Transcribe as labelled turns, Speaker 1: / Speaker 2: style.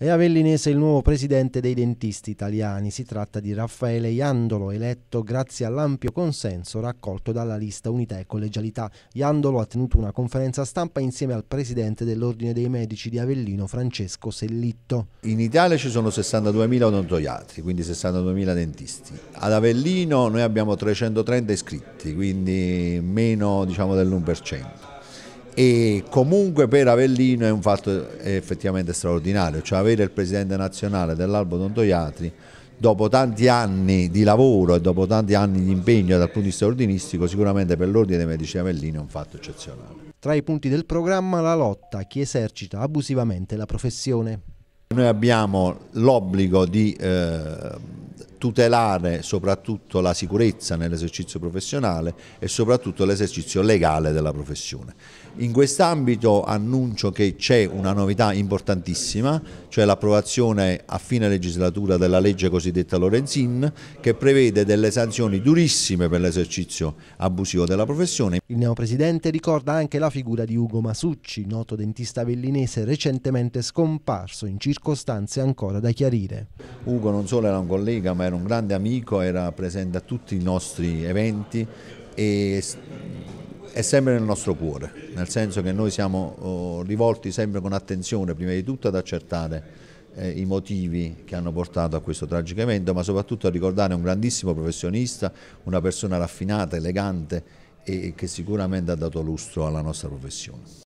Speaker 1: È Avellinese Vellinese il nuovo presidente dei dentisti italiani. Si tratta di Raffaele Iandolo, eletto grazie all'ampio consenso raccolto dalla lista Unità e Collegialità. Iandolo ha tenuto una conferenza stampa insieme al presidente dell'Ordine dei Medici di Avellino, Francesco Sellitto.
Speaker 2: In Italia ci sono 62.000 odontoiatri, quindi 62.000 dentisti. Ad Avellino noi abbiamo 330 iscritti, quindi meno diciamo, dell'1% e comunque per Avellino è un fatto eh, effettivamente straordinario, cioè avere il presidente nazionale dell'Albo Dontoiatri dopo tanti anni di lavoro e dopo tanti anni di impegno dal punto di vista ordinistico sicuramente per l'ordine dei medici di Avellino è un fatto eccezionale.
Speaker 1: Tra i punti del programma la lotta a chi esercita abusivamente la professione.
Speaker 2: Noi abbiamo l'obbligo di eh, tutelare soprattutto la sicurezza nell'esercizio professionale e soprattutto l'esercizio legale della professione. In quest'ambito annuncio che c'è una novità importantissima, cioè l'approvazione a fine legislatura della legge cosiddetta Lorenzin che prevede delle sanzioni durissime per l'esercizio abusivo della professione.
Speaker 1: Il neopresidente ricorda anche la figura di Ugo Masucci, noto dentista vellinese recentemente scomparso in
Speaker 2: circostanze
Speaker 1: ancora da chiarire.
Speaker 2: Ugo non solo era un collega ma era un grande amico, era presente a tutti i nostri eventi e è sempre nel nostro cuore, nel senso che noi siamo oh, rivolti sempre con attenzione prima di tutto ad accertare eh, i motivi che hanno portato a questo tragico evento, ma soprattutto a ricordare un grandissimo professionista, una persona raffinata, elegante e che sicuramente ha dato lustro alla nostra professione.